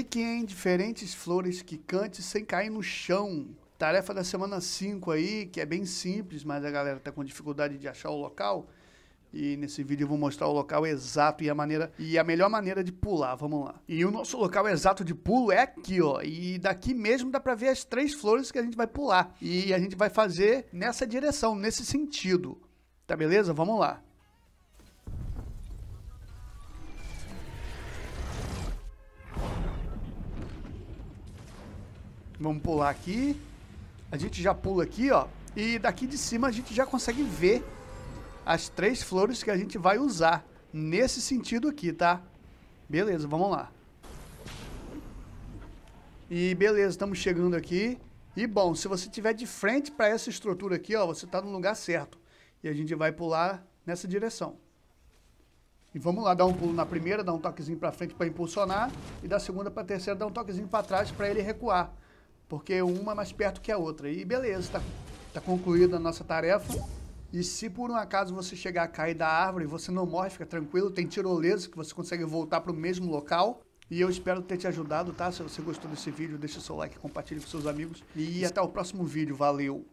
que que é, em diferentes flores que cante sem cair no chão? Tarefa da semana 5 aí, que é bem simples, mas a galera tá com dificuldade de achar o local. E nesse vídeo eu vou mostrar o local exato e a maneira e a melhor maneira de pular, vamos lá. E o nosso local exato de pulo é aqui, ó. E daqui mesmo dá para ver as três flores que a gente vai pular. E a gente vai fazer nessa direção, nesse sentido. Tá beleza? Vamos lá. Vamos pular aqui. A gente já pula aqui, ó. E daqui de cima a gente já consegue ver as três flores que a gente vai usar nesse sentido aqui, tá? Beleza, vamos lá. E beleza, estamos chegando aqui. E bom, se você tiver de frente para essa estrutura aqui, ó, você está no lugar certo. E a gente vai pular nessa direção. E vamos lá, dar um pulo na primeira, dar um toquezinho para frente para impulsionar, e da segunda para terceira, dar um toquezinho para trás para ele recuar porque uma é mais perto que a outra. E beleza, está tá concluída a nossa tarefa. E se por um acaso você chegar a cair da árvore, você não morre, fica tranquilo, tem tirolesa que você consegue voltar para o mesmo local. E eu espero ter te ajudado, tá? Se você gostou desse vídeo, deixa seu like, compartilhe com seus amigos. E até o próximo vídeo. Valeu!